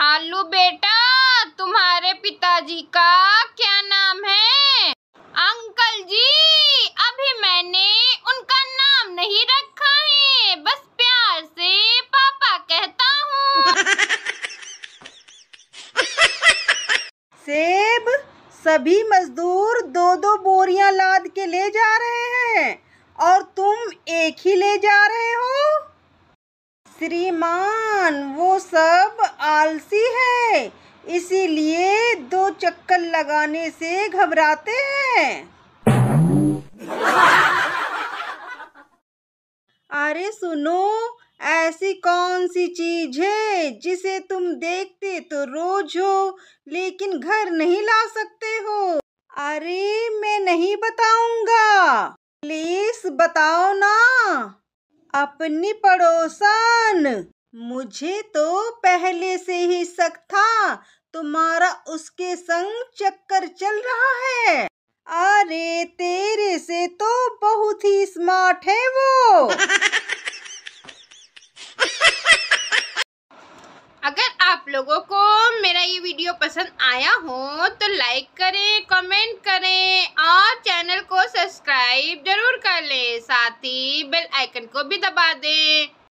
आलू बेटा तुम्हारे पिताजी का क्या नाम है अंकल जी अभी मैंने उनका नाम नहीं रखा है बस प्यार से पापा कहता हूँ सेब सभी मजदूर दो दो बोरियां लाद के ले जा रहे हैं और तुम एक ही ले जा रहे हो श्रीमान वो सब आलसी है इसीलिए दो चक्कर लगाने से घबराते हैं अरे सुनो ऐसी कौन सी चीज है जिसे तुम देखते तो रोज हो लेकिन घर नहीं ला सकते हो अरे मैं नहीं बताऊंगा प्लीज बताओ ना अपनी पड़ोसन मुझे तो पहले से ही शक था तुम्हारा उसके संग चक्कर चल रहा है अरे तेरे से तो बहुत ही स्मार्ट है वो अगर आप लोगों को मेरा ये वीडियो पसंद आया हो तो लाइक करें कमेंट करें और चैनल को सब्सक्राइब जरूर कर लें साथ ही बेल आइकन को भी दबा दें